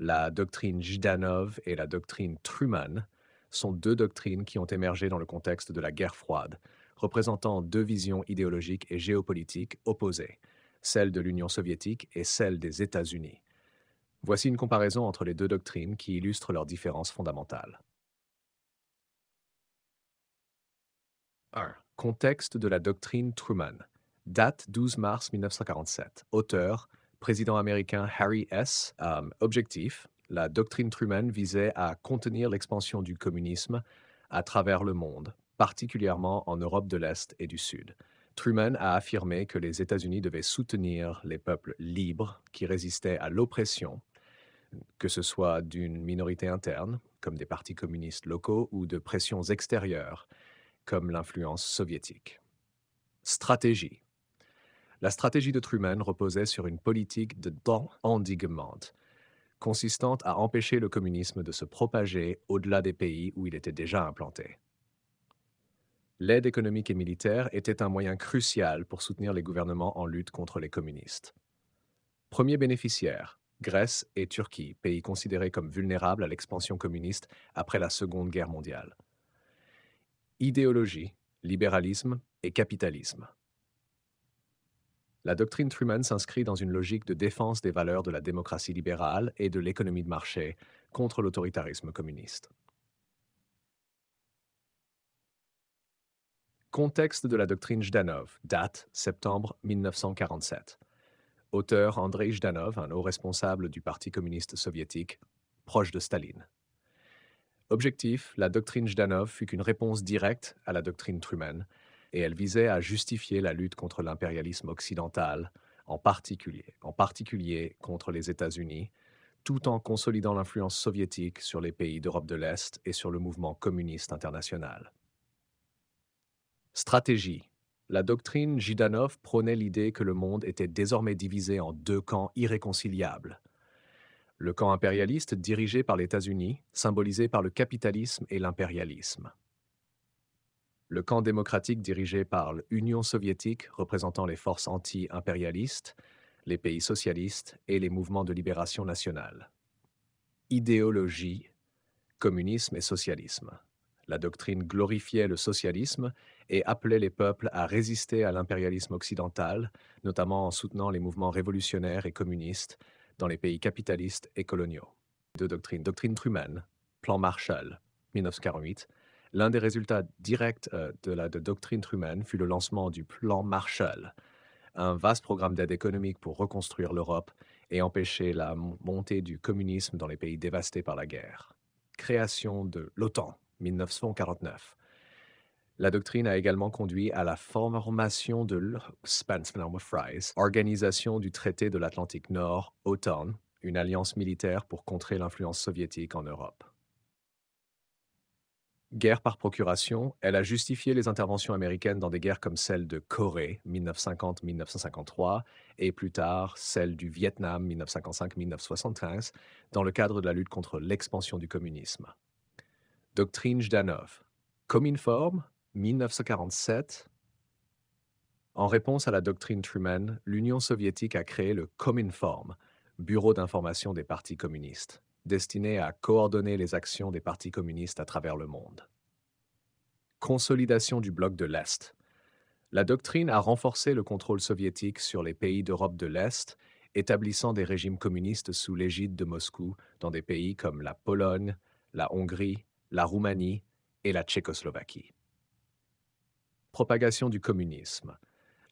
La doctrine Jdanov et la doctrine Truman sont deux doctrines qui ont émergé dans le contexte de la guerre froide, représentant deux visions idéologiques et géopolitiques opposées, celle de l'Union soviétique et celle des États-Unis. Voici une comparaison entre les deux doctrines qui illustre leurs différences fondamentales. 1. Contexte de la doctrine Truman. Date 12 mars 1947. Auteur président américain Harry S. Euh, objectif, la doctrine Truman visait à contenir l'expansion du communisme à travers le monde, particulièrement en Europe de l'Est et du Sud. Truman a affirmé que les États-Unis devaient soutenir les peuples libres qui résistaient à l'oppression, que ce soit d'une minorité interne, comme des partis communistes locaux, ou de pressions extérieures, comme l'influence soviétique. Stratégie. La stratégie de Truman reposait sur une politique de endiguement, consistante à empêcher le communisme de se propager au-delà des pays où il était déjà implanté. L'aide économique et militaire était un moyen crucial pour soutenir les gouvernements en lutte contre les communistes. Premier bénéficiaire, Grèce et Turquie, pays considérés comme vulnérables à l'expansion communiste après la Seconde Guerre mondiale. Idéologie, libéralisme et capitalisme. La doctrine Truman s'inscrit dans une logique de défense des valeurs de la démocratie libérale et de l'économie de marché contre l'autoritarisme communiste. Contexte de la doctrine Jdanov, date septembre 1947. Auteur Andrei Jdanov, un haut responsable du Parti communiste soviétique, proche de Staline. Objectif, la doctrine Jdanov fut qu'une réponse directe à la doctrine Truman et elle visait à justifier la lutte contre l'impérialisme occidental, en particulier, en particulier contre les États-Unis, tout en consolidant l'influence soviétique sur les pays d'Europe de l'Est et sur le mouvement communiste international. Stratégie. La doctrine Jidanov prônait l'idée que le monde était désormais divisé en deux camps irréconciliables. Le camp impérialiste dirigé par les États-Unis, symbolisé par le capitalisme et l'impérialisme. Le camp démocratique dirigé par l'Union soviétique représentant les forces anti-impérialistes, les pays socialistes et les mouvements de libération nationale. Idéologie, communisme et socialisme. La doctrine glorifiait le socialisme et appelait les peuples à résister à l'impérialisme occidental, notamment en soutenant les mouvements révolutionnaires et communistes dans les pays capitalistes et coloniaux. Deux doctrines, doctrine Truman, plan Marshall, 1948, L'un des résultats directs euh, de la doctrine Truman fut le lancement du plan Marshall, un vaste programme d'aide économique pour reconstruire l'Europe et empêcher la montée du communisme dans les pays dévastés par la guerre. Création de l'OTAN, 1949. La doctrine a également conduit à la formation de l'Organisation du traité de l'Atlantique Nord, OTAN, une alliance militaire pour contrer l'influence soviétique en Europe. Guerre par procuration, elle a justifié les interventions américaines dans des guerres comme celle de Corée 1950-1953 et plus tard celle du Vietnam 1955-1975 dans le cadre de la lutte contre l'expansion du communisme. Doctrine Jdanov, Cominform 1947. En réponse à la doctrine Truman, l'Union soviétique a créé le Cominform, Bureau d'information des partis communistes destinée à coordonner les actions des partis communistes à travers le monde. Consolidation du bloc de l'Est. La doctrine a renforcé le contrôle soviétique sur les pays d'Europe de l'Est, établissant des régimes communistes sous l'égide de Moscou dans des pays comme la Pologne, la Hongrie, la Roumanie et la Tchécoslovaquie. Propagation du communisme.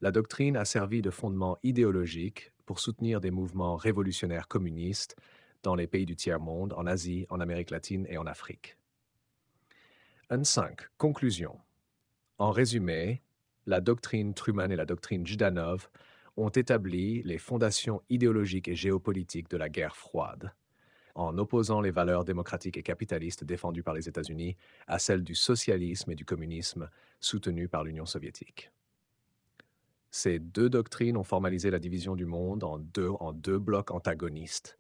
La doctrine a servi de fondement idéologique pour soutenir des mouvements révolutionnaires communistes dans les pays du tiers-monde, en Asie, en Amérique latine et en Afrique. 5. Conclusion. En résumé, la doctrine Truman et la doctrine Jdanov ont établi les fondations idéologiques et géopolitiques de la guerre froide, en opposant les valeurs démocratiques et capitalistes défendues par les États-Unis à celles du socialisme et du communisme soutenues par l'Union soviétique. Ces deux doctrines ont formalisé la division du monde en deux blocs antagonistes,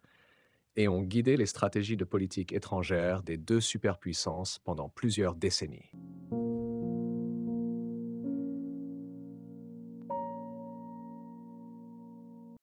et ont guidé les stratégies de politique étrangère des deux superpuissances pendant plusieurs décennies.